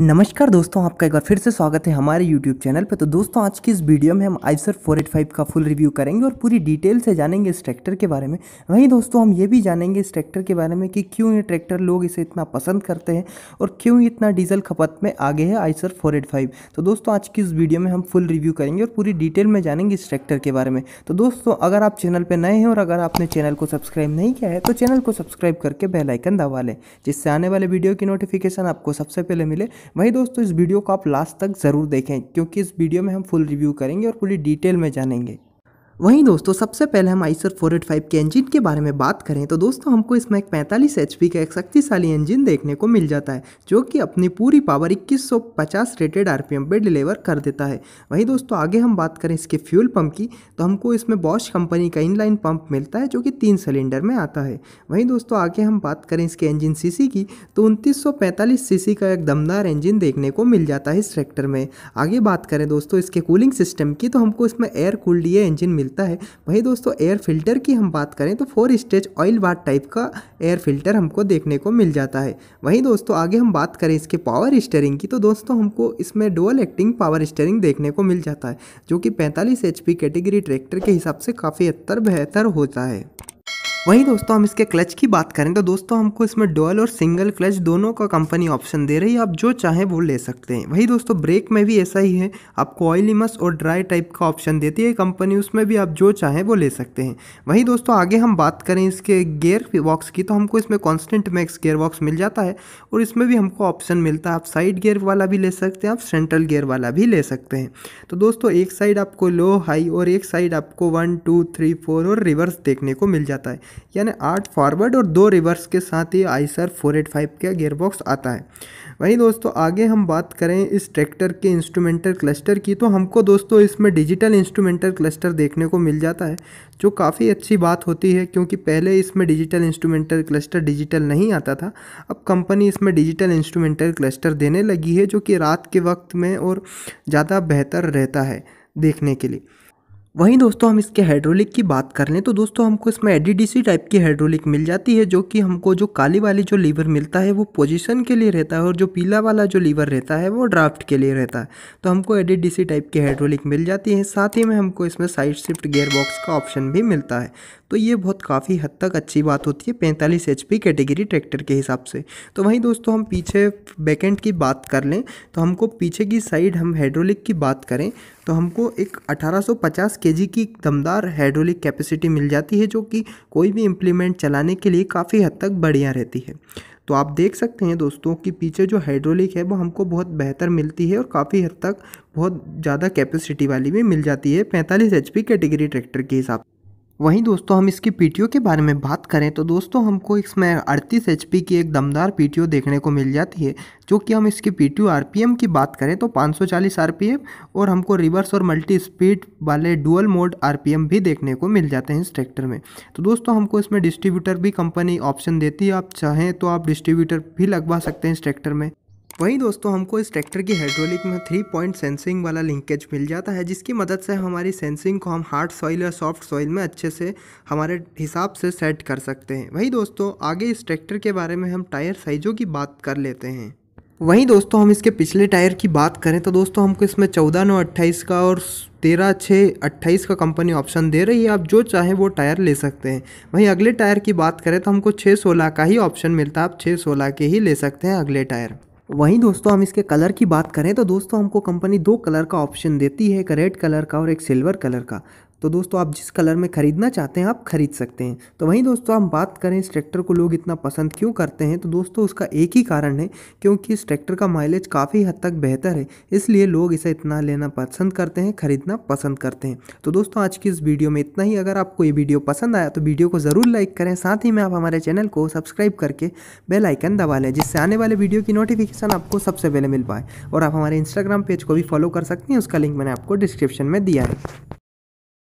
नमस्कार दोस्तों आपका एक बार फिर से स्वागत है हमारे YouTube चैनल पे तो दोस्तों आज की इस वीडियो में हम आइसर 485 का फुल रिव्यू करेंगे और पूरी डिटेल से जानेंगे इस ट्रैक्टर के बारे में वहीं दोस्तों हम ये भी जानेंगे इस ट्रैक्टर के बारे में कि क्यों ये ट्रैक्टर लोग इसे इतना पसंद करते हैं और क्यों इतना डीजल खपत में आगे है आइसर फोर तो दोस्तों आज की इस वीडियो में हम फुल रिव्यू करेंगे और पूरी डिटेल में जानेंगे इस ट्रैक्टर के बारे में तो दोस्तों अगर आप चैनल पर नए हैं और अगर आपने चैनल को सब्सक्राइब नहीं किया है तो चैनल को सब्सक्राइब करके बेलाइकन दबा लें जिससे आने वाले वीडियो की नोटिफिकेशन आपको सबसे पहले मिले वहीं दोस्तों इस वीडियो को आप लास्ट तक ज़रूर देखें क्योंकि इस वीडियो में हम फुल रिव्यू करेंगे और पूरी डिटेल में जानेंगे वहीं दोस्तों सबसे पहले हम आइसर फोर एट फाइव के इंजन के बारे में बात करें तो दोस्तों हमको इसमें एक पैंतालीस एच का एक शक्तिशाली इंजन देखने को मिल जाता है जो कि अपनी पूरी पावर 2150 रेटेड आर पे डिलीवर कर देता है वहीं दोस्तों आगे हम बात करें इसके फ्यूल पंप की तो हमको इसमें बॉश कंपनी का इनलाइन पंप मिलता है जो कि तीन सिलेंडर में आता है वहीं दोस्तों आगे हम बात करें इसके इंजन सी की तो उनतीस सौ का एक दमदार इंजन देखने को मिल जाता है इस ट्रैक्टर में आगे बात करें दोस्तों इसके कूलिंग सिस्टम की तो हमको इसमें एयर कूल्ड ये इंजन मिलता है वहीं दोस्तों एयर फिल्टर की हम बात करें तो four stage oil bath type का एयर फिल्टर हमको देखने को मिल जाता है वहीं दोस्तों आगे हम बात करें इसके पावर स्टेयरिंग की तो दोस्तों हमको इसमें डुअल एक्टिंग पावर स्टेयरिंग देखने को मिल जाता है जो कि पैंतालीस एच कैटेगरी ट्रैक्टर के हिसाब से काफ़ी अत्तर बेहतर होता है वहीं दोस्तों हम इसके क्लच की बात करें तो दोस्तों हमको इसमें डुअल और सिंगल क्लच दोनों का कंपनी ऑप्शन दे रही है आप जो चाहें वो ले सकते हैं वहीं दोस्तों ब्रेक में भी ऐसा ही है आपको ऑयलीमस और ड्राई टाइप का ऑप्शन देती है कंपनी उसमें भी आप जो चाहें वो ले सकते हैं वहीं दोस्तों आगे हम बात करें इसके गेयर बॉक्स की तो हमको इसमें कॉन्स्टेंट मैक्स गेयर बॉक्स मिल जाता है और इसमें भी हमको ऑप्शन मिलता है आप साइड गेयर वाला भी ले सकते हैं आप सेंट्रल गेयर वाला भी ले सकते हैं तो दोस्तों एक साइड आपको लो हाई और एक साइड आपको वन टू थ्री फोर और रिवर्स देखने को मिल जाता है यानी आठ फॉरवर्ड और दो रिवर्स के साथ ही आई फोर एट फाइव का गेयरबॉक्स आता है वहीं दोस्तों आगे हम बात करें इस ट्रैक्टर के इंस्ट्रूमेंटल क्लस्टर की तो हमको दोस्तों इसमें डिजिटल इंस्ट्रूमेंटल क्लस्टर देखने को मिल जाता है जो काफ़ी अच्छी बात होती है क्योंकि पहले इसमें डिजिटल इंस्ट्रूमेंटल क्लस्टर डिजिटल नहीं आता था अब कंपनी इसमें डिजिटल इंस्ट्रूमेंटल क्लस्टर देने लगी है जो कि रात के वक्त में और ज़्यादा बेहतर रहता है देखने के लिए वहीं दोस्तों हम इसके हाइड्रोलिक की बात कर लें तो दोस्तों हमको इसमें एडीडीसी टाइप की हाइड्रोलिक मिल जाती है जो कि हमको जो काली वाली जो लीवर मिलता है वो पोजीशन के लिए रहता है और जो पीला वाला जो लीवर रहता है वो ड्राफ्ट के लिए रहता है तो हमको एडीडीसी टाइप की हाइड्रोलिक मिल जाती है साथ ही में हमको इसमें साइड शिफ्ट गेयर बॉक्स का ऑप्शन भी मिलता है तो ये बहुत काफ़ी हद तक अच्छी बात होती है पैंतालीस एच कैटेगरी ट्रैक्टर के हिसाब से तो वहीं दोस्तों हम पीछे बैकेंड की बात कर लें तो हमको पीछे की साइड हम हाइड्रोलिक की बात करें तो हमको एक 1850 केजी की दमदार हाइड्रोलिक कैपेसिटी मिल जाती है जो कि कोई भी इम्प्लीमेंट चलाने के लिए काफ़ी हद तक बढ़िया रहती है तो आप देख सकते हैं दोस्तों कि पीछे जो हाइड्रोलिक है वो हमको बहुत बेहतर मिलती है और काफ़ी हद तक बहुत ज़्यादा कैपेसिटी वाली भी मिल जाती है पैंतालीस एच कैटेगरी ट्रैक्टर के हिसाब से वहीं दोस्तों हम इसकी पी के बारे में बात करें तो दोस्तों हमको इसमें अड़तीस एच की एक दमदार पी देखने को मिल जाती है जो कि हम इसकी पी एम की बात करें तो 540 एम और हमको रिवर्स और मल्टी स्पीड वाले डुअल मोड एम भी देखने को मिल जाते हैं इस ट्रैक्टर में तो दोस्तों हमको इसमें डिस्ट्रीब्यूटर भी कंपनी ऑप्शन देती है आप चाहें तो आप डिस्ट्रीब्यूटर भी लगवा सकते हैं इस ट्रैक्टर में वहीं दोस्तों हमको इस ट्रैक्टर की हाइड्रोलिक में थ्री पॉइंट सेंसिंग वाला लिंकेज मिल जाता है जिसकी मदद से हमारी सेंसिंग को हम हार्ड सॉइल या सॉफ्ट सॉइल में अच्छे से हमारे हिसाब से सेट कर सकते हैं वहीं दोस्तों आगे इस ट्रैक्टर के बारे में हम टायर साइजों की बात कर लेते हैं वहीं दोस्तों हम इसके पिछले टायर की बात करें तो दोस्तों हमको इसमें चौदह नौ अट्ठाईस का और तेरह छः अट्ठाईस का कंपनी ऑप्शन दे रही है आप जो चाहें वो टायर ले सकते हैं वहीं अगले टायर की बात करें तो हमको छः सोलह का ही ऑप्शन मिलता है आप छः सोलह के ही ले सकते हैं अगले टायर वहीं दोस्तों हम इसके कलर की बात करें तो दोस्तों हमको कंपनी दो कलर का ऑप्शन देती है एक रेड कलर का और एक सिल्वर कलर का तो दोस्तों आप जिस कलर में ख़रीदना चाहते हैं आप ख़रीद सकते हैं तो वहीं दोस्तों हम बात करें इस ट्रैक्टर को लोग इतना पसंद क्यों करते हैं तो दोस्तों उसका एक ही कारण है क्योंकि इस ट्रैक्टर का माइलेज काफ़ी हद तक बेहतर है इसलिए लोग इसे इतना लेना पसंद करते हैं ख़रीदना पसंद करते हैं तो दोस्तों आज की इस वीडियो में इतना ही अगर आपको ये वीडियो पसंद आया तो वीडियो को ज़रूर लाइक करें साथ ही में आप हमारे चैनल को सब्सक्राइब करके बेल आइकन दबा लें जिससे आने वाले वीडियो की नोटिफिकेशन आपको सबसे पहले मिल पाए और आप हमारे इंस्टाग्राम पेज को भी फॉलो कर सकते हैं उसका लिंक मैंने आपको डिस्क्रिप्शन में दिया है